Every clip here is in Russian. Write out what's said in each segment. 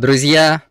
Друзья,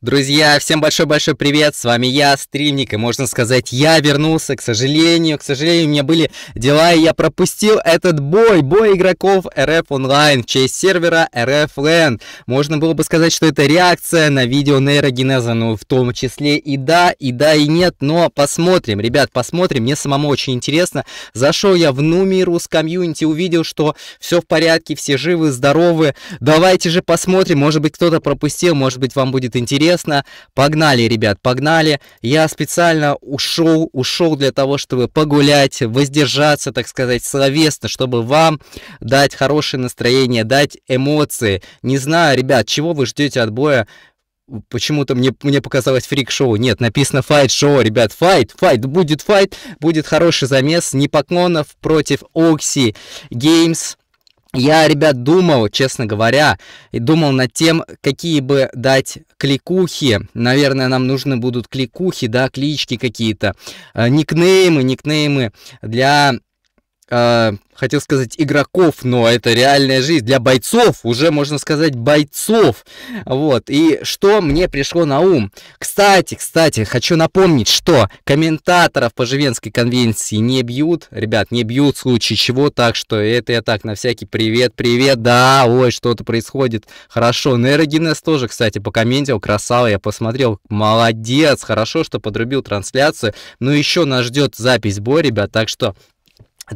Друзья, всем большой-большой привет, с вами я, стримник, и можно сказать, я вернулся, к сожалению, к сожалению, у меня были дела, и я пропустил этот бой, бой игроков RF Online в честь сервера RF Land. Можно было бы сказать, что это реакция на видео нейрогенеза, ну, в том числе и да, и да, и нет, но посмотрим, ребят, посмотрим, мне самому очень интересно. Зашел я в Нумирус комьюнити, увидел, что все в порядке, все живы, здоровы, давайте же посмотрим, может быть, кто-то пропустил, может быть, вам будет интересно интересно. Погнали, ребят, погнали. Я специально ушел, ушел для того, чтобы погулять, воздержаться, так сказать, словесно, чтобы вам дать хорошее настроение, дать эмоции. Не знаю, ребят, чего вы ждете от боя почему-то мне, мне показалось фрик-шоу. Нет, написано файт-шоу, ребят, файт, файт, будет файт, будет хороший замес, не поклонов против Окси Геймс. Я, ребят, думал, честно говоря, и думал над тем, какие бы дать кликухи. Наверное, нам нужны будут кликухи, да, клички какие-то, э, никнеймы, никнеймы для э, хотел сказать игроков, но это реальная жизнь для бойцов, уже можно сказать бойцов. Вот, и что мне пришло на ум? Кстати, кстати, хочу напомнить, что комментаторов по Живенской конвенции не бьют, ребят, не бьют в случае чего, так что это я так на всякий привет, привет, да, ой, что-то происходит, хорошо. Нейрогенез тоже, кстати, покомментил, красава, я посмотрел, молодец, хорошо, что подрубил трансляцию, но ну, еще нас ждет запись боя, ребят, так что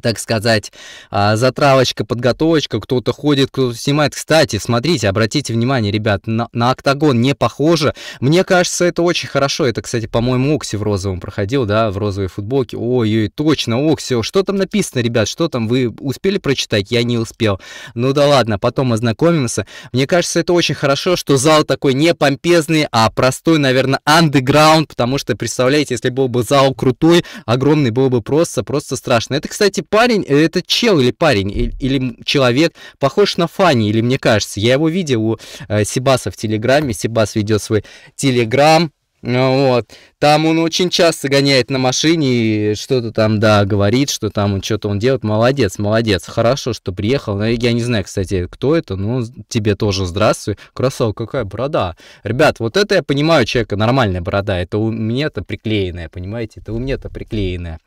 так сказать, а, затравочка, подготовочка, кто-то ходит, кто-то снимает. Кстати, смотрите, обратите внимание, ребят, на, на октагон не похоже. Мне кажется, это очень хорошо. Это, кстати, по-моему, Окси в розовом проходил, да, в розовой футболке. Ой-ой, точно, Окси. Что там написано, ребят, что там? Вы успели прочитать? Я не успел. Ну да ладно, потом ознакомимся. Мне кажется, это очень хорошо, что зал такой не помпезный, а простой, наверное, андеграунд, потому что, представляете, если был бы зал крутой, огромный, было бы просто, просто страшно. Это, кстати, если парень, э, это чел или парень, э, или, или человек похож на Фанни или мне кажется, я его видел у э, Себаса в Телеграме, Себас ведет свой Телеграм, э, вот. Там он очень часто гоняет на машине и что-то там, да, говорит, что там он что-то он делает. Молодец, молодец. Хорошо, что приехал. Но я не знаю, кстати, кто это, но тебе тоже здравствуй. Красава, какая борода. Ребят, вот это я понимаю человека, нормальная борода. Это у меня-то приклеенная, понимаете? Это у меня-то приклеенная.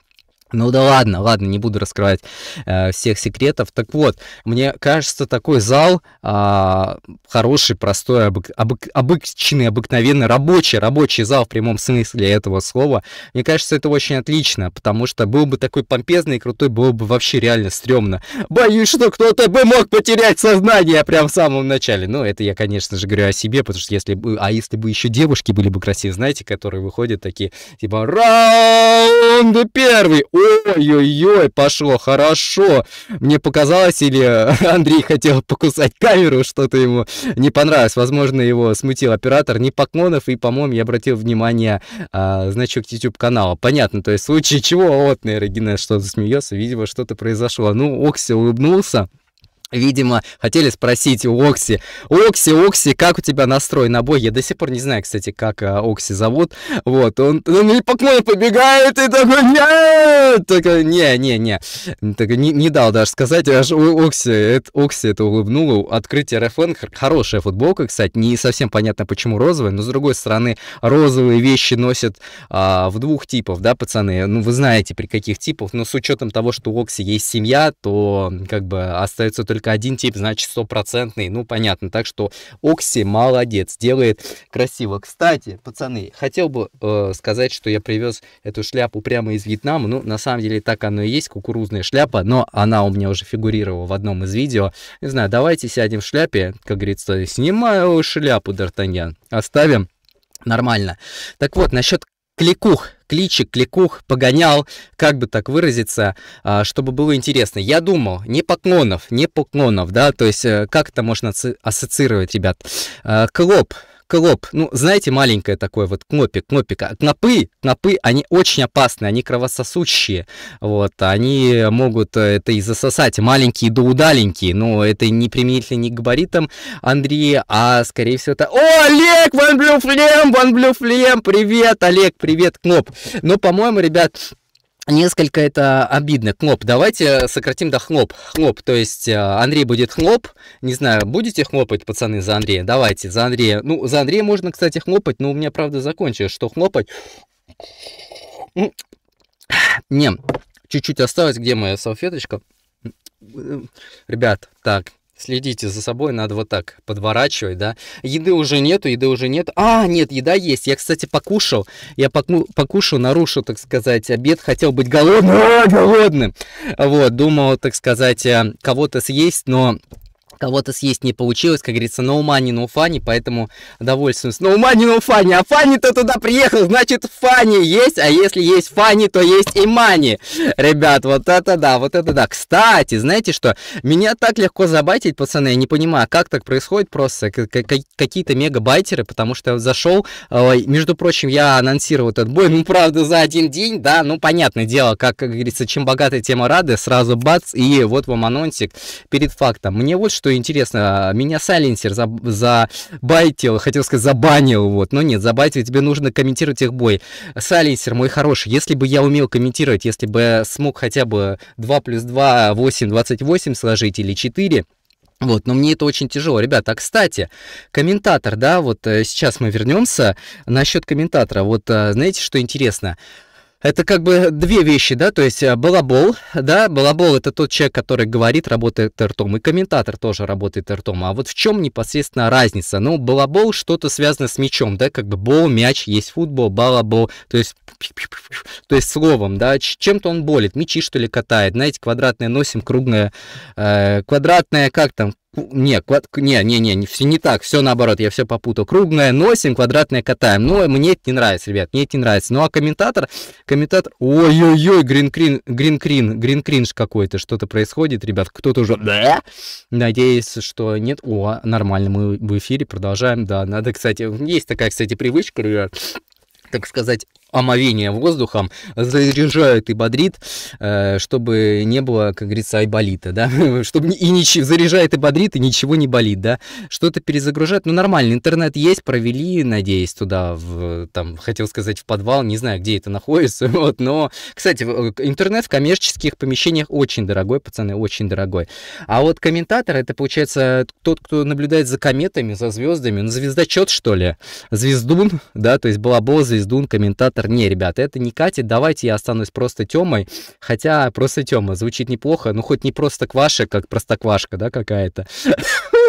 Ну да ладно, ладно, не буду раскрывать э, всех секретов. Так вот, мне кажется, такой зал э, хороший, простой, обык, обык, обычный, обыкновенный, рабочий, рабочий зал в прямом смысле этого слова. Мне кажется, это очень отлично, потому что был бы такой помпезный и крутой, было бы вообще реально стрёмно. Боюсь, что кто-то бы мог потерять сознание прямо в самом начале. Ну, это я, конечно же, говорю о себе, потому что если бы... А если бы еще девушки были бы красивые, знаете, которые выходят такие, типа, раунд первый, Ой-ой-ой, пошло хорошо. Мне показалось, или Андрей хотел покусать камеру, что-то ему не понравилось. Возможно, его смутил оператор не поклонов, и, по-моему, я обратил внимание а, значок YouTube канала. Понятно, то есть в случае чего, вот, наверное, Геннес что-то смеется, видимо, что-то произошло. Ну, Окси улыбнулся. Видимо, хотели спросить у Окси. Окси, Окси, как у тебя настрой на бой? Я до сих пор не знаю, кстати, как а, Окси зовут. Вот, он, он ну, не поклон побегает и такой, нет! Такой, не, не, не. Так, не, не дал даже сказать, аж у Окси, это, Окси это улыбнуло. Открытие РФН, хорошая футболка, кстати, не совсем понятно, почему розовая, но с другой стороны, розовые вещи носят а, в двух типов да, пацаны? Ну, вы знаете, при каких типах, но с учетом того, что у Окси есть семья, то как бы остается только только один тип, значит, стопроцентный. Ну, понятно. Так что Окси молодец, делает красиво. Кстати, пацаны, хотел бы э, сказать, что я привез эту шляпу прямо из Вьетнама. Ну, на самом деле, так оно и есть, кукурузная шляпа, но она у меня уже фигурировала в одном из видео. Не знаю, давайте сядем в шляпе, как говорится, снимаю шляпу, Д'Артаньян. Оставим Нормально. Так вот, насчет кликух, кличек, кликух, погонял, как бы так выразиться, а, чтобы было интересно. Я думал, не поклонов, не поклонов, да, то есть э, как это можно ассоциировать, ребят? Э, клоп, клоп. Ну, знаете, маленькое такое вот кнопик, кнопик. А, кнопы, кнопы, они очень опасны, они кровососущие. Вот, они могут э, это и засосать. Маленькие да удаленькие, но это не применительно не к габаритам Андрея, а скорее всего это... О, Олег, ван блюфлем, ван блюфлем, привет, Олег, привет, кноп. Ну, по-моему, ребят, Несколько это обидно. Хлоп. Давайте сократим до хлоп. Хлоп. То есть э, Андрей будет хлоп. Не знаю, будете хлопать, пацаны, за Андрея? Давайте, за Андрея. Ну, за Андрея можно, кстати, хлопать, но у меня, правда, закончилось, что хлопать. Не, чуть-чуть осталось. Где моя салфеточка? Ребят, так, Следите за собой, надо вот так подворачивать, да. Еды уже нету, еды уже нет. А, нет, еда есть. Я, кстати, покушал. Я поку покушал, нарушил, так сказать, обед. Хотел быть голодным, а, голодным. Вот, думал, так сказать, э, кого-то съесть, но Кого-то съесть не получилось, как говорится, no money, no funny, поэтому довольствуюсь. No money, no funny, а Фанни то туда приехал, значит Фанни есть, а если есть Фанни, то есть и мани. Ребят, вот это да, вот это да. Кстати, знаете что, меня так легко забайтить, пацаны, я не понимаю, как так происходит просто, какие-то мегабайтеры, потому что я зашел, между прочим, я анонсировал этот бой, ну правда, за один день, да, ну понятное дело, как, как говорится, чем богатая тема рады, сразу бац, и вот вам анонсик перед фактом. Мне вот что что интересно, меня сайленсер забайтил, хотел сказать, забанил, вот, но нет, забайтил, тебе нужно комментировать их бой. Сайленсер, мой хороший, если бы я умел комментировать, если бы смог хотя бы 2 плюс 2, 8, 28 сложить или 4, вот, но мне это очень тяжело. Ребята, а кстати, комментатор, да, вот э, сейчас мы вернемся насчет комментатора. Вот э, знаете, что интересно? это как бы две вещи, да, то есть э, балабол, да, балабол это тот человек, который говорит, работает ртом, и комментатор тоже работает ртом, а вот в чем непосредственно разница? Ну, балабол что-то связано с мячом, да, как бы бол, мяч, есть футбол, балабол, то есть, то есть словом, да, чем-то он болит, мячи что ли катает, знаете, квадратное носим, круглое, э, квадратное, как там, не, квад... не, не, не, не, все не так, все наоборот, я все попутал. Круглое носим, квадратное катаем. Но ну, мне это не нравится, ребят, мне это не нравится. Ну а комментатор, комментатор, ой-ой-ой, гринкрин, гринкрин, гринкринж какой-то, что-то происходит, ребят, кто-то уже, да? Надеюсь, что нет. О, нормально, мы в эфире продолжаем, да, надо, кстати, есть такая, кстати, привычка, ребят, так сказать, омовение воздухом заряжает и бодрит, э, чтобы не было, как говорится, айболита, да, чтобы и ничего, заряжает и бодрит, и ничего не болит, да, что-то перезагружает, ну нормально, интернет есть, провели, надеюсь, туда, в, там, хотел сказать, в подвал, не знаю, где это находится, вот, но, кстати, э, интернет в коммерческих помещениях очень дорогой, пацаны, очень дорогой, а вот комментатор, это, получается, тот, кто наблюдает за кометами, за звездами, ну, звездочет, что ли, звездун, да, то есть балабол, звездун, комментатор, Александр, не, ребята, это не катит, давайте я останусь просто Тёмой, хотя просто Тёма звучит неплохо, ну хоть не просто кваша, как простоквашка, да, какая-то.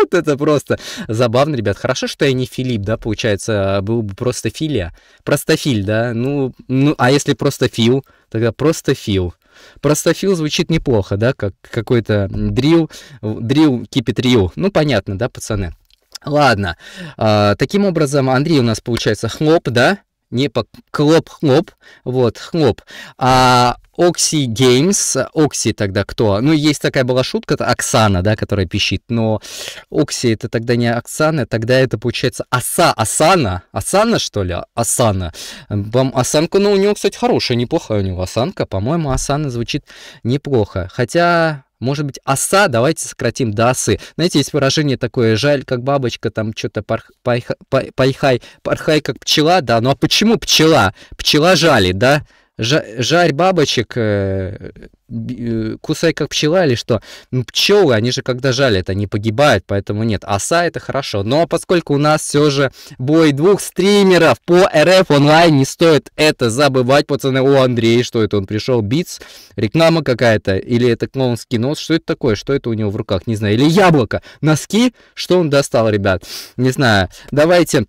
Вот это просто забавно, ребят. Хорошо, что я не Филипп, да, получается, а был бы просто Филия, просто Филь, да, ну, ну, а если просто Фил, тогда просто Фил. Простофил звучит неплохо, да, как какой-то дрил, дрил, кипит рил. Ну, понятно, да, пацаны? Ладно, а, таким образом, Андрей у нас получается хлоп, да? не по клоп-хлоп, вот, хлоп, а Окси Геймс, Окси тогда кто? Ну, есть такая была шутка, это Оксана, да, которая пищит, но Окси это тогда не Оксана, тогда это получается Аса, Асана, Асана что ли? Асана. Осанка, ну, у него, кстати, хорошая, неплохая у него осанка, по-моему, Асана звучит неплохо, хотя может быть, оса, давайте сократим до осы. Знаете, есть выражение такое, жаль, как бабочка, там что-то пайхай, пайхай, как пчела, да, ну а почему пчела? Пчела жали, да? жарь бабочек, э, э, кусай как пчела или что. Ну, пчелы, они же когда жалят, они погибают, поэтому нет. Оса это хорошо. Но поскольку у нас все же бой двух стримеров по РФ онлайн, не стоит это забывать, пацаны. О, Андрей, что это? Он пришел, битс, реклама какая-то, или это клоунский нос, что это такое, что это у него в руках, не знаю. Или яблоко, носки, что он достал, ребят, не знаю. Давайте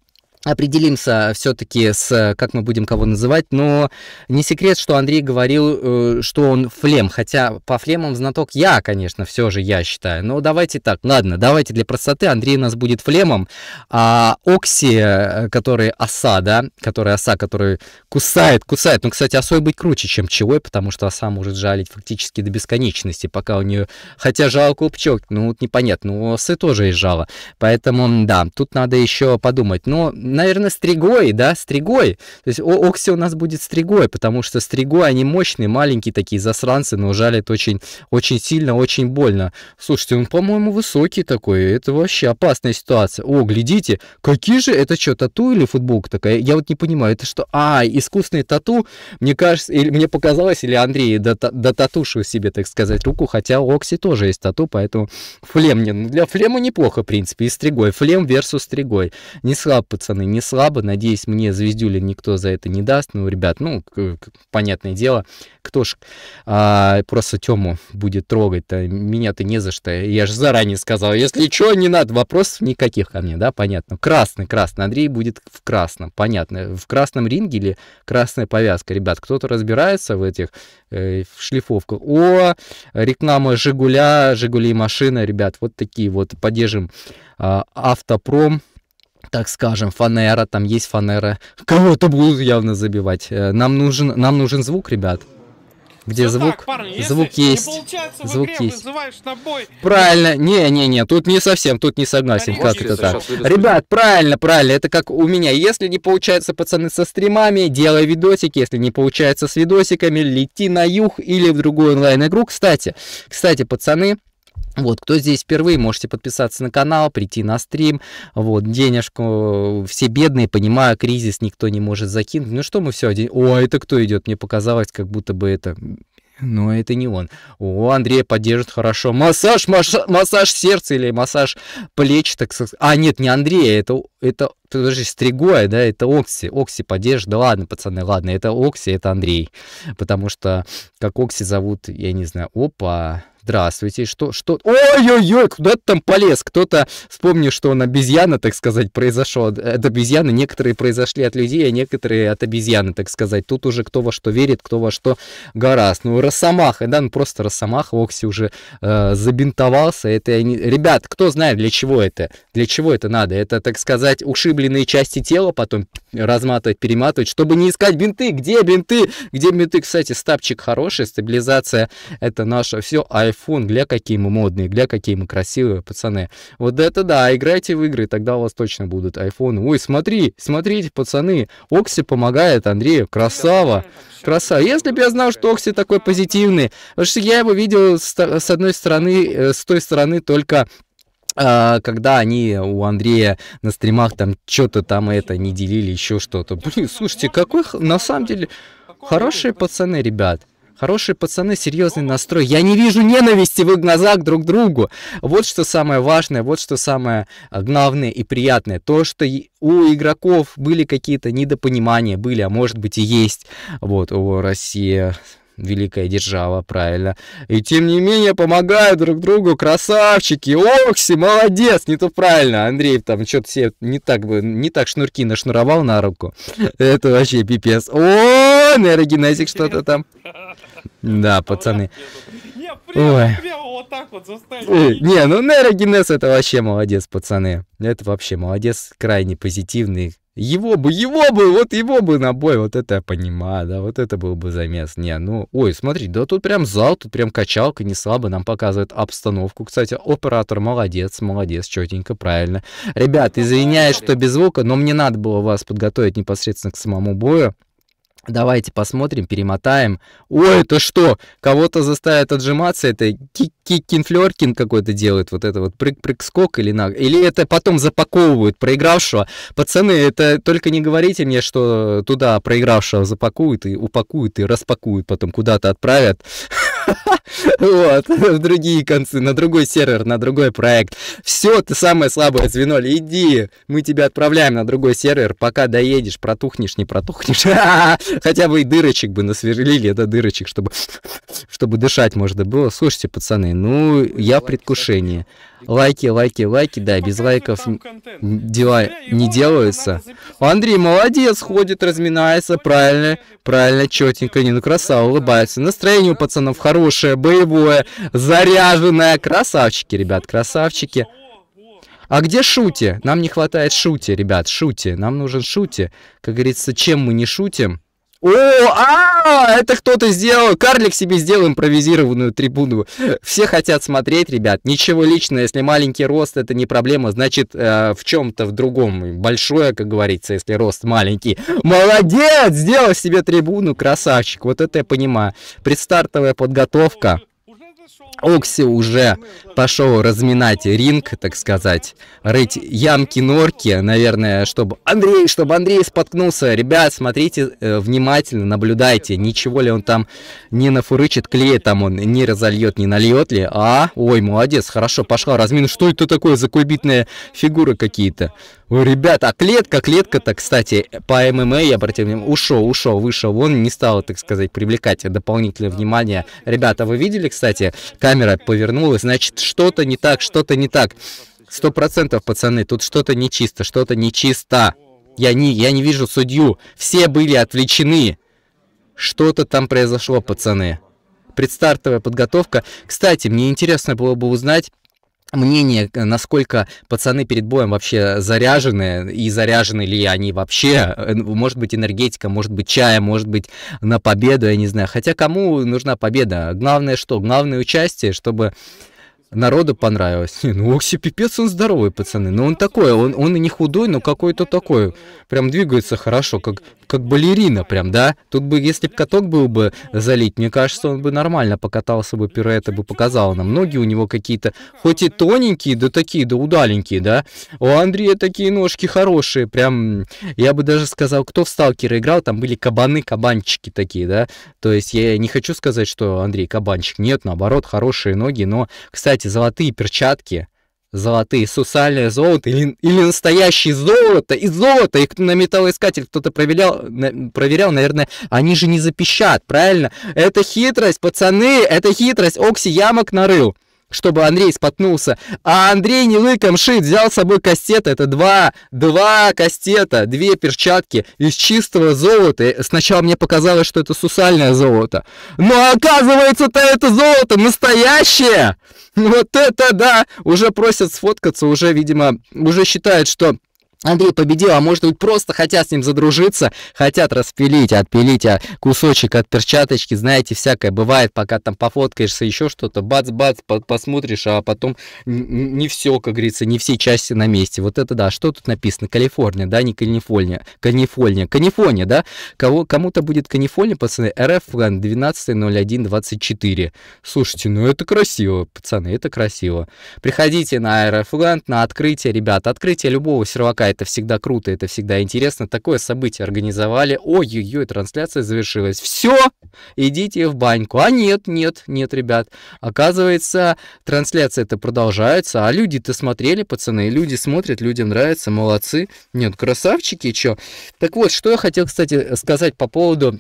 определимся все-таки с, как мы будем кого называть, но не секрет, что Андрей говорил, э, что он флем, хотя по флемам знаток я, конечно, все же я считаю, но давайте так, ладно, давайте для простоты, Андрей у нас будет флемом, а Окси, э, который оса, да, который оса, который кусает, кусает, ну, кстати, осой быть круче, чем пчелой, потому что оса может жалить фактически до бесконечности, пока у нее, хотя жалко у пчел, ну, вот непонятно, у осы тоже и жало, поэтому, да, тут надо еще подумать, но наверное, стригой, да, стригой. То есть Окси у нас будет стригой, потому что стригой, они мощные, маленькие такие засранцы, но жалят очень, очень сильно, очень больно. Слушайте, он, по-моему, высокий такой, это вообще опасная ситуация. О, глядите, какие же, это что, тату или футболка такая? Я вот не понимаю, это что? А, искусственный тату, мне кажется, или мне показалось, или Андрей дотатушил себе, так сказать, руку, хотя у Окси тоже есть тату, поэтому флем, не, для флема неплохо, в принципе, и стригой. Флем versus стригой. Не слаб, пацаны стороны, не слабо. Надеюсь, мне звездюли никто за это не даст. Ну, ребят, ну, понятное дело, кто ж а, просто Тему будет трогать-то? Меня-то не за что. Я же заранее сказал, если что, не надо, вопросов никаких ко мне, да, понятно. Красный, красный. Андрей будет в красном, понятно. В красном ринге или красная повязка? Ребят, кто-то разбирается в этих э, в шлифовках. О, реклама Жигуля, Жигули машина, ребят, вот такие вот. Поддержим а, автопром так скажем, фанера, там есть фанера. Кого-то будут явно забивать. Э, нам нужен, нам нужен звук, ребят. Где Все ну звук? Так, парни, звук есть. Не звук игре, есть. На бой. Правильно. Не, не, не, тут не совсем, тут не согласен. Конечно. Как это так? Ребят, правильно, правильно. Это как у меня. Если не получается, пацаны, со стримами, делай видосики. Если не получается с видосиками, лети на юг или в другую онлайн-игру. Кстати, кстати, пацаны, вот, кто здесь впервые, можете подписаться на канал, прийти на стрим, вот, денежку, э, все бедные, понимаю, кризис, никто не может закинуть, ну что мы все один, о, а это кто идет, мне показалось, как будто бы это, но это не он. О, Андрей поддержит хорошо. Массаж, маша, массаж сердца или массаж плеч, так сказать. А, нет, не Андрей, это, это даже Стригоя, да, это Окси. Окси поддержит. Да ладно, пацаны, ладно, это Окси, это Андрей. Потому что как Окси зовут, я не знаю, опа, Здравствуйте, что, что? Ой-ой-ой, куда ты там полез? Кто-то вспомнил, что он обезьяна, так сказать, произошел от обезьяны. Некоторые произошли от людей, а некоторые от обезьяны, так сказать. Тут уже кто во что верит, кто во что гораст. Ну, Росомаха, да, ну просто Росомаха, Окси уже э, забинтовался. Это не... Ребят, кто знает, для чего это? Для чего это надо? Это, так сказать, ушибленные части тела потом разматывать, перематывать, чтобы не искать бинты. Где бинты? Где бинты? Кстати, стапчик хороший, стабилизация это наше все. Айф iPhone, гля, какие мы модные, гля, какие мы красивые, пацаны. Вот это да, играйте в игры, тогда у вас точно будут iPhone. Ой, смотри, смотрите, пацаны, Окси помогает Андрею, красава, красава. Если бы я знал, что Окси такой позитивный, потому что я его видел с, одной стороны, э, с той стороны только а, когда они у Андрея на стримах там что-то там это не делили, еще что-то. Блин, ну слушайте, какой на самом деле хорошие пацаны, ребят. Хорошие пацаны, серьезный настрой. Я не вижу ненависти в их глазах друг к другу. Вот что самое важное, вот что самое а, главное и приятное. То, что у игроков были какие-то недопонимания, были, а может быть и есть. Вот, о, Россия, великая держава, правильно. И тем не менее помогают друг другу, красавчики, Окси, молодец, не то правильно, Андрей там что-то все не так, не так шнурки нашнуровал на руку. Это вообще пипец. О, нейрогенетик что-то там. Да, а пацаны. Не, прямо, прямо вот Не, ну нейрогенез это вообще молодец, пацаны. Это вообще молодец, крайне позитивный. Его бы, его бы, вот его бы на бой, вот это я понимаю, да, вот это был бы замес. Не, ну, ой, смотри, да тут прям зал, тут прям качалка, не слабо, нам показывает обстановку. Кстати, оператор молодец, молодец, четенько, правильно. Ребят, извиняюсь, что без звука, но мне надо было вас подготовить непосредственно к самому бою. Давайте посмотрим, перемотаем. Ой, это что? Кого-то заставят отжиматься? Это Кинфлеркин какой-то делает вот это вот прыг-прыг-скок или на... Или это потом запаковывают проигравшего? Пацаны, это только не говорите мне, что туда проигравшего запакуют и упакуют и распакуют, потом куда-то отправят. Вот, в другие концы, на другой сервер, на другой проект. Все, ты самое слабое звено, иди, мы тебя отправляем на другой сервер, пока доедешь, протухнешь, не протухнешь. Хотя бы и дырочек бы насверлили, это дырочек, чтобы, чтобы дышать можно было. Слушайте, пацаны, ну, я в предвкушении. Лайки, лайки, лайки, да, без лайков дела не делаются. Андрей молодец, ходит, разминается, правильно, правильно, четенько, не ну красава, улыбается. Настроение у пацанов хорошее, боевое, заряженное. Красавчики, ребят, красавчики. А где Шути? Нам не хватает Шути, ребят, Шути. Нам нужен Шути. Как говорится, чем мы не шутим, о, а, это кто-то сделал. Карлик себе сделал импровизированную трибуну. Все хотят смотреть, ребят. Ничего личного, если маленький рост, это не проблема. Значит, э, в чем-то в другом. Большое, как говорится, если рост маленький. Молодец, сделал себе трибуну, красавчик. Вот это я понимаю. Предстартовая подготовка. Окси уже пошел разминать ринг, так сказать, рыть ямки, норки, наверное, чтобы Андрей, чтобы Андрей споткнулся. Ребят, смотрите э, внимательно, наблюдайте, ничего ли он там не нафурычит, клея там он не разольет, не нальет ли. А, ой, молодец, хорошо, пошла размин. Что это такое за кульбитные фигуры какие-то? ребята, а клетка, клетка-то, кстати, по ММА, я обратил внимание, ушел, ушел, вышел. Он не стал, так сказать, привлекать дополнительное внимание. Ребята, вы видели, кстати, камера повернулась, значит, что-то не так, что-то не так. Сто процентов, пацаны, тут что-то нечисто, что-то нечисто. Я не, я не вижу судью. Все были отвлечены. Что-то там произошло, пацаны. Предстартовая подготовка. Кстати, мне интересно было бы узнать, мнение, насколько пацаны перед боем вообще заряжены, и заряжены ли они вообще, э, ну, может быть, энергетика, может быть, чая, может быть, на победу, я не знаю. Хотя кому нужна победа? Главное что? Главное участие, чтобы народу понравилось. Не, ну Окси пипец, он здоровый, пацаны. Но ну, он такой, он, он и не худой, но какой-то такой. Прям двигается хорошо, как как балерина прям, да? Тут бы, если бы каток был бы залить, мне кажется, он бы нормально покатался бы, пируэты бы показал нам. Ноги у него какие-то, хоть и тоненькие, да такие, да удаленькие, да? У Андрея такие ножки хорошие, прям, я бы даже сказал, кто в Сталкера играл, там были кабаны, кабанчики такие, да? То есть я не хочу сказать, что Андрей кабанчик, нет, наоборот, хорошие ноги, но, кстати, золотые перчатки, золотые, сусальное золото или, или настоящее золото, и золото, их на металлоискатель кто-то проверял, на, проверял, наверное, они же не запищат, правильно? Это хитрость, пацаны, это хитрость, Окси ямок нарыл чтобы Андрей спотнулся А Андрей не лыком шит, взял с собой кастет. Это два, два кастета, две перчатки из чистого золота. Э, сначала мне показалось, что это сусальное золото. Но оказывается-то это золото настоящее! Вот это да! Уже просят сфоткаться, уже, видимо, уже считают, что Андрей победил, а может быть просто хотят с ним задружиться, хотят распилить, отпилить а кусочек от перчаточки, знаете, всякое бывает, пока там пофоткаешься, еще что-то, бац-бац, по посмотришь, а потом не все, как говорится, не все части на месте. Вот это да, что тут написано? Калифорния, да, не Калифорния, Калифорния, Калифорния, да? Кого, кому-то будет Калифорния, пацаны, РФ 12.01.24. Слушайте, ну это красиво, пацаны, это красиво. Приходите на РФ на открытие, ребята, открытие любого сервака это всегда круто, это всегда интересно. Такое событие организовали, ой-ой-ой, трансляция завершилась. Все, идите в баньку. А нет, нет, нет, ребят. Оказывается, трансляция это продолжается, а люди-то смотрели, пацаны, люди смотрят, людям нравится, молодцы. Нет, красавчики, чё. Так вот, что я хотел, кстати, сказать по поводу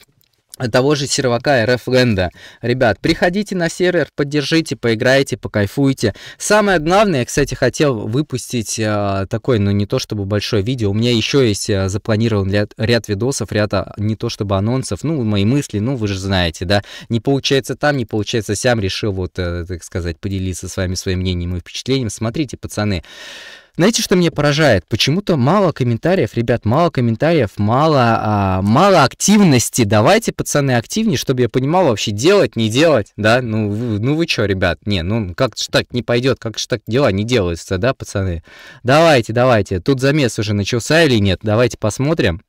того же сервака РФ Ленда. Ребят, приходите на сервер, поддержите, поиграйте, покайфуйте. Самое главное, я, кстати, хотел выпустить э, такой, ну не то чтобы большое видео, у меня еще есть э, запланирован ряд, ряд видосов, ряд а, не то чтобы анонсов, ну мои мысли, ну вы же знаете, да, не получается там, не получается сям, решил вот, э, так сказать, поделиться с вами своим мнением и впечатлением. Смотрите, пацаны, знаете, что меня поражает? Почему-то мало комментариев, ребят, мало комментариев, мало, а, мало активности. Давайте, пацаны, активнее, чтобы я понимал вообще делать, не делать, да? Ну, ну вы что, ребят? Не, ну как же так не пойдет, как же так дела не делаются, да, пацаны? Давайте, давайте. Тут замес уже начался или нет? Давайте посмотрим.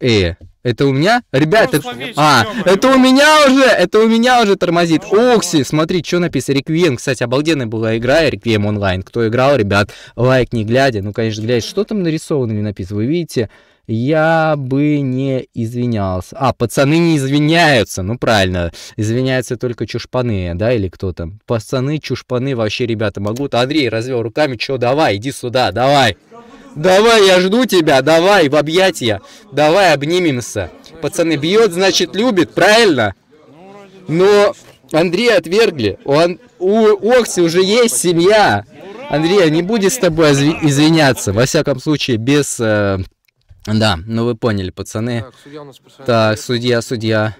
Э, это у меня? Ребят, это... А, это у меня уже, это у меня уже тормозит. Окси, смотри, что написано. Реквием, кстати, обалденная была игра, Реквием онлайн. Кто играл, ребят, лайк не глядя. Ну, конечно, глядя, что там нарисовано или написано, вы видите? я бы не извинялся. А, пацаны не извиняются, ну правильно. Извиняются только чушпаны, да, или кто там. Пацаны, чушпаны вообще, ребята, могут. Андрей развел руками, что, давай, иди сюда, давай. Давай, я жду тебя, давай, в объятия. Давай обнимемся. Пацаны, бьет, значит любит, правильно? Но Андрея отвергли. У, Ан... у Окси уже есть семья. Андрей, не будет с тобой извиняться. Во всяком случае, без... Э... Да, ну вы поняли, пацаны. Так, судья, судья.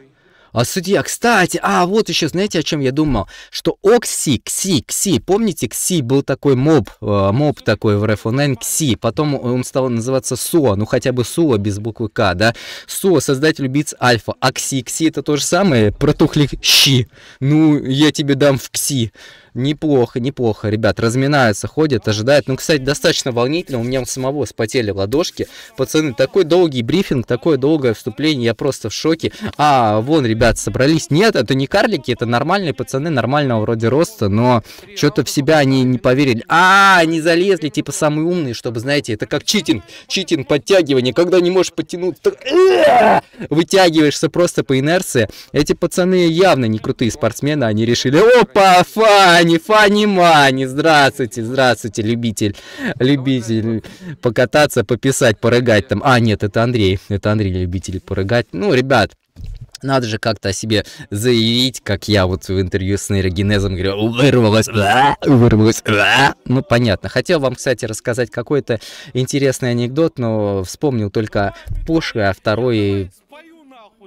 А судья, кстати, а вот еще, знаете, о чем я думал? Что Окси, Кси, Кси, помните, Кси был такой моб, э, моб такой в РФ Кси, потом он стал называться Суа, ну хотя бы Суа без буквы К, да? Суа, создатель убийц Альфа, а Кси, Кси это то же самое, протухли щи, ну я тебе дам в Кси. Неплохо, неплохо, ребят, разминаются, ходят, ожидают. Ну, кстати, достаточно волнительно, у меня у самого спотели ладошки. Пацаны, такой долгий брифинг, такое долгое вступление, я просто в шоке. А, вон, ребят, собрались. Нет, это не карлики, это нормальные пацаны, нормального вроде роста, но что-то в себя они не поверили. А, они залезли, типа, самые умные, чтобы, знаете, это как читинг, читинг, подтягивание, когда не можешь подтянуть, так, э, вытягиваешься просто по инерции. Эти пацаны явно не крутые спортсмены, они решили, опа, фан! Фани, Фани Мани, здравствуйте, здравствуйте, любитель, любитель покататься, пописать, порыгать там. А, нет, это Андрей, это Андрей, любитель порыгать. Ну, ребят, надо же как-то о себе заявить, как я вот в интервью с нейрогенезом говорю, вырвалось, а, вырвалось. А. Ну, понятно. Хотел вам, кстати, рассказать какой-то интересный анекдот, но вспомнил только позже, а второй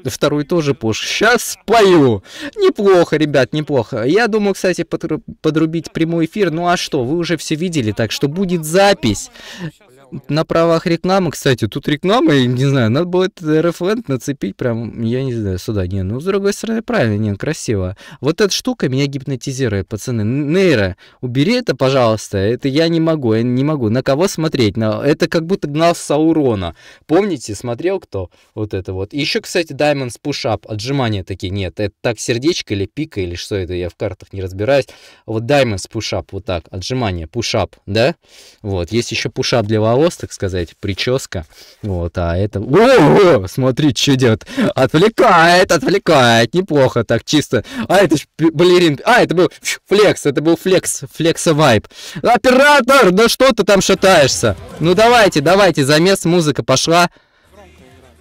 Э, второй тоже Пуш. Сейчас спою. Неплохо, ребят, неплохо. Я думал, кстати, подрубить прямой эфир. Ну а что, вы уже все видели, так что будет запись на правах рекламы, кстати, тут реклама, я не знаю, надо было этот рефлент нацепить прям, я не знаю, сюда. Не, ну, с другой стороны, правильно, не, красиво. Вот эта штука меня гипнотизирует, пацаны. Нейра, убери это, пожалуйста, это я не могу, я не могу. На кого смотреть? На... Это как будто гнал Саурона. Помните, смотрел кто? Вот это вот. И еще, кстати, Diamonds Push-Up, отжимания такие, нет, это так сердечко или пика, или что это, я в картах не разбираюсь. Вот Diamonds Push-Up, вот так, отжимания, push-up, да? Вот, есть еще push-up для волос, волос, так сказать, прическа. Вот, а это... О, смотри, что делает. Отвлекает, отвлекает. Неплохо так, чисто. А это ж балерин... А, это был флекс, это был флекс, флекса вайп. Оператор, да что ты там шатаешься? Ну давайте, давайте, замес, музыка пошла.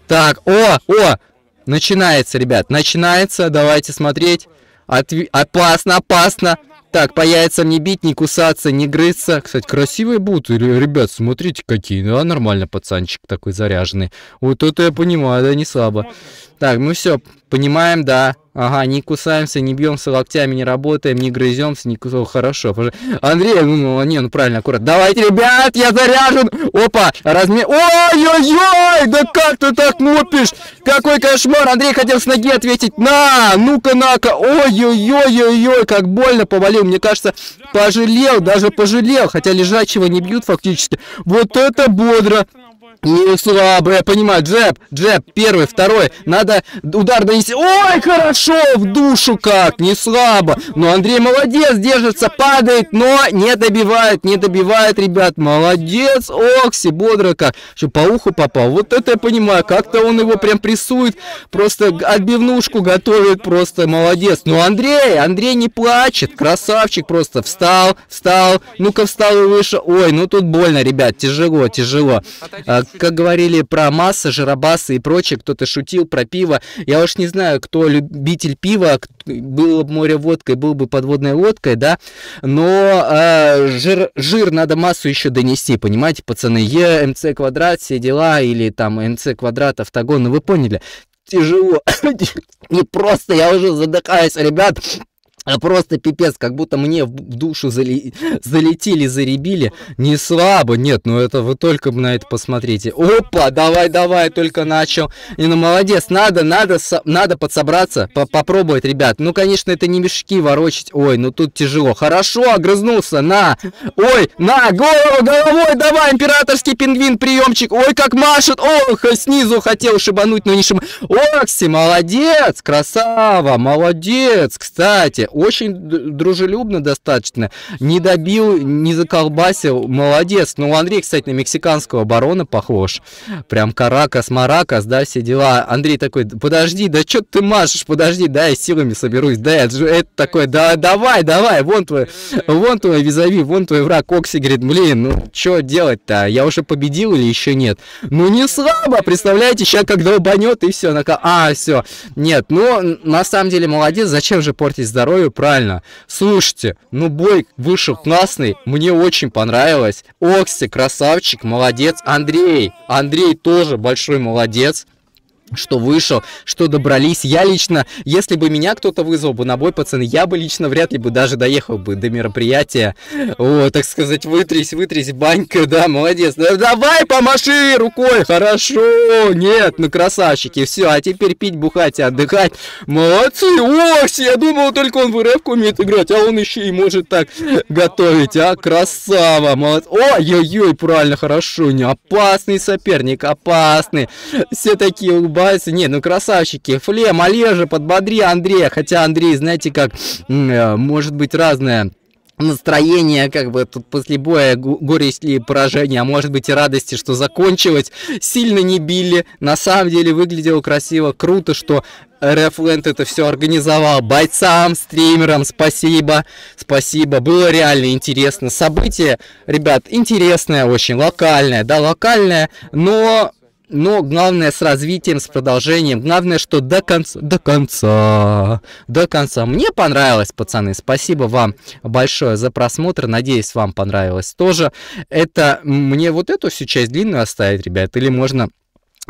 Так, о, о, начинается, ребят, начинается, давайте смотреть. Отв... Опасно, опасно. Так, по яйцам не бить, не кусаться, не грызться. Кстати, красивые буты, ребят, смотрите какие. Да, нормально пацанчик такой заряженный. Вот это я понимаю, да, не слабо. Так, мы все понимаем, да. Ага, не кусаемся, не бьемся локтями, не работаем, не грыземся, не кусаем. Хорошо. Андрей, ну, ну, не, ну правильно, аккуратно. Давайте, ребят, я заряжен. Опа, размер... Ой-ой-ой, да как ты так мопишь? Какой кошмар. Андрей хотел с ноги ответить. На, ну-ка, ка ой Ой-ой-ой-ой-ой, как больно повалил. Мне кажется, пожалел, даже пожалел. Хотя лежачего не бьют фактически. Вот это бодро. Не я понимаю, джеб, джеб, первый, второй, надо удар донести, ой, хорошо, в душу как, не слабо, но Андрей молодец, держится, падает, но не добивает, не добивает, ребят, молодец, Окси, бодро как, что по уху попал, вот это я понимаю, как-то он его прям прессует, просто отбивнушку готовит, просто молодец, но Андрей, Андрей не плачет, красавчик просто, встал, встал, ну-ка встал и выше, ой, ну тут больно, ребят, тяжело, тяжело, а, как говорили про масса, жиробасы и прочее, кто-то шутил про пиво. Я уж не знаю, кто любитель пива, было бы море водкой, был бы подводной лодкой, да, но э, жир, жир надо массу еще донести, понимаете, пацаны, Е, МЦ квадрат, все дела, или там МЦ квадрат, автогон, ну вы поняли, тяжело, не просто, я уже задыхаюсь, ребят, а просто пипец, как будто мне в душу зали... залетели, заребили. Не слабо, нет, ну это вы только на это посмотрите. Опа, давай, давай, только начал. И ну молодец, надо, надо, со... надо подсобраться, по попробовать, ребят. Ну, конечно, это не мешки ворочить. Ой, ну тут тяжело. Хорошо, огрызнулся, на. Ой, на, голову, головой, давай, императорский пингвин, приемчик. Ой, как машет. Ох, снизу хотел шибануть, но не шиб... Окси, молодец, красава, молодец, кстати очень дружелюбно достаточно. Не добил, не заколбасил, молодец. Ну, Андрей, кстати, на мексиканского барона похож. Прям Каракас, Маракас, да, все дела. Андрей такой, подожди, да что ты машешь, подожди, да, я силами соберусь, да, это, это такой, да, давай, давай, вон твой, вон твой визави, вон твой враг. Окси говорит, блин, ну, что делать-то, я уже победил или еще нет? Ну, не слабо, представляете, сейчас как долбанет, и все, на а, все, нет, ну, на самом деле, молодец, зачем же портить здоровье, герою правильно. Слушайте, ну бой вышел классный, мне очень понравилось. Окси, красавчик, молодец. Андрей, Андрей тоже большой молодец что вышел, что добрались. Я лично, если бы меня кто-то вызвал бы на бой, пацаны, я бы лично вряд ли бы даже доехал бы до мероприятия. О, так сказать, вытрись, вытрись, банька, да, молодец. Да, давай помаши рукой, хорошо, нет, ну красавчики, все, а теперь пить, бухать и отдыхать. Молодцы, ось, я думал, только он в рэпку умеет играть, а он еще и может так готовить, а, красава, молодец. Ой-ой-ой, правильно, хорошо, не опасный соперник, опасный. Все такие улыбается. Не, ну красавчики. Флем, Олежа, подбодри Андрея. Хотя Андрей, знаете, как э, может быть разное настроение, как бы тут после боя горе ли поражение, а может быть и радости, что закончилось, сильно не били, на самом деле выглядело красиво, круто, что Рефленд это все организовал. Бойцам, стримерам спасибо. Спасибо. Было реально интересно. Событие, ребят, интересное очень, локальное, да, локальное, но но главное с развитием, с продолжением. Главное, что до конца, до конца, до конца. Мне понравилось, пацаны. Спасибо вам большое за просмотр. Надеюсь, вам понравилось тоже. Это мне вот эту всю часть длинную оставить, ребят, или можно...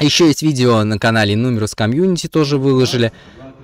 Еще есть видео на канале Numerus комьюнити тоже выложили.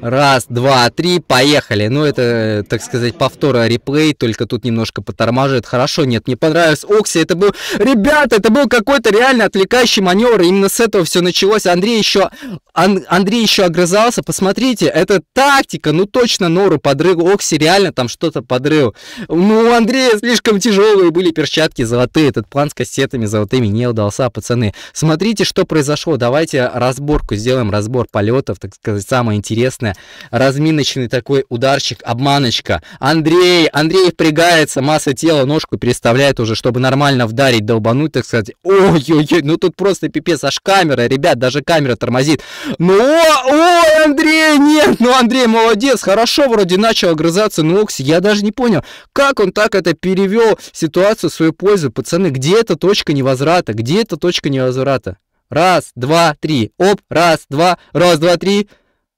Раз, два, три, поехали. Ну, это, так сказать, повтора реплей, только тут немножко потормаживает. Хорошо, нет, мне понравилось Окси. Это был, ребята, это был какой-то реально отвлекающий маневр. Именно с этого все началось. Андрей еще, Ан... Андрей еще огрызался. Посмотрите, это тактика. Ну, точно Нору подрыл. Окси реально там что-то подрыл. Ну, у Андрея слишком тяжелые были перчатки золотые. Этот план с кассетами золотыми не удался, пацаны. Смотрите, что произошло. Давайте разборку сделаем, разбор полетов, так сказать, самое интересное Разминочный такой ударчик, обманочка. Андрей, Андрей впрягается, масса тела, ножку переставляет уже, чтобы нормально вдарить, долбануть, так сказать. Ой-ой-ой, ну тут просто пипец, аж камера, ребят, даже камера тормозит. Ну, ой, Андрей, нет, ну Андрей молодец, хорошо вроде начал огрызаться, но Окси, я даже не понял, как он так это перевел ситуацию в свою пользу. Пацаны, где эта точка невозврата, где эта точка невозврата? Раз, два, три. Оп, раз, два, раз, два, три.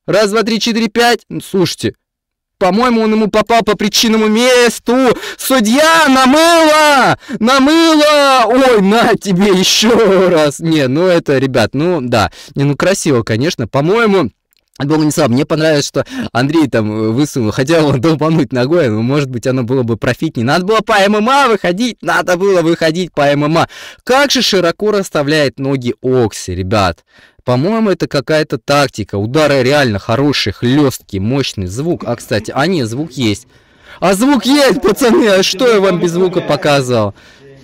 Раз, два, три, четыре, пять. Слушайте, по-моему, он ему попал по причинному месту. Судья, намыло! Намыло! Ой, на тебе еще раз. Не, ну это, ребят, ну да. Не, ну красиво, конечно. По-моему... Было не слаб, Мне понравилось, что Андрей там э, высунул, хотел он долбануть ногой, но, может быть, оно было бы профитнее. Надо было по ММА выходить, надо было выходить по ММА. Как же широко расставляет ноги Окси, ребят. По-моему, это какая-то тактика. Удары реально хорошие, хлесткий, мощный звук. А, кстати, а не, звук есть. А звук есть, пацаны, а что я вам без звука показывал?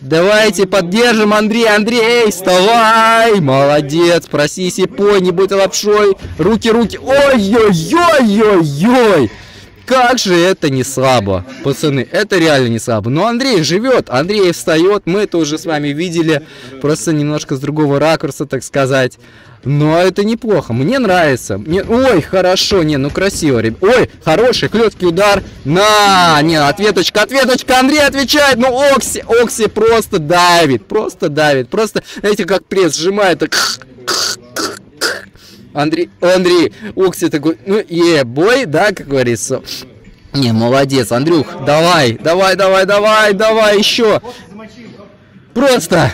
Давайте поддержим Андрей, Андрей, вставай, молодец, проси сипой, не будь лапшой, руки, руки, ой-ой-ой-ой-ой. Как же это не слабо, пацаны, это реально не слабо. Но Андрей живет, Андрей встает, мы это уже с вами видели, просто немножко с другого ракурса, так сказать. Но это неплохо, мне нравится. Мне... Ой, хорошо, не, ну красиво, ребят. Ой, хороший, клеткий удар. На, не, ответочка, ответочка, Андрей отвечает. Ну, Окси, Окси просто давит, просто давит. Просто, знаете, как пресс сжимает, так... Андрей, Андрей, Окси такой, ну, е, бой, да, как говорится. Не, молодец, Андрюх, давай, давай, давай, давай, давай, еще. Просто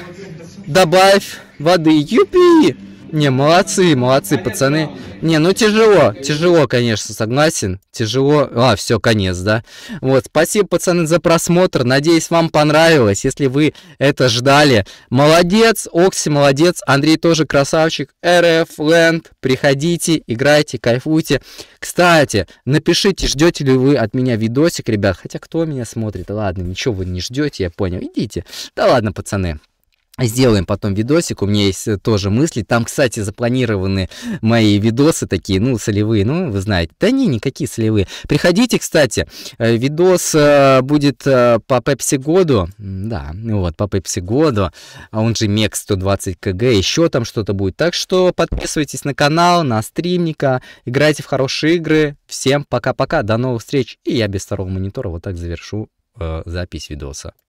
добавь воды. Юпи! Не, молодцы, молодцы, пацаны. Не, ну тяжело, тяжело, конечно, согласен. Тяжело. А, все, конец, да? Вот, спасибо, пацаны, за просмотр. Надеюсь, вам понравилось, если вы это ждали. Молодец, Окси, молодец. Андрей тоже красавчик. РФ Ленд, приходите, играйте, кайфуйте. Кстати, напишите, ждете ли вы от меня видосик, ребят. Хотя кто меня смотрит? Ладно, ничего вы не ждете, я понял. Идите. Да ладно, пацаны. Сделаем потом видосик, у меня есть э, тоже мысли. Там, кстати, запланированы мои видосы такие, ну, солевые, ну, вы знаете. Да не, никакие солевые. Приходите, кстати, э, видос э, будет по Пепси Году, да, вот, по Пепси Году, а он же Мек 120 КГ, еще там что-то будет. Так что подписывайтесь на канал, на стримника, играйте в хорошие игры. Всем пока-пока, до новых встреч. И я без второго монитора вот так завершу э, запись видоса.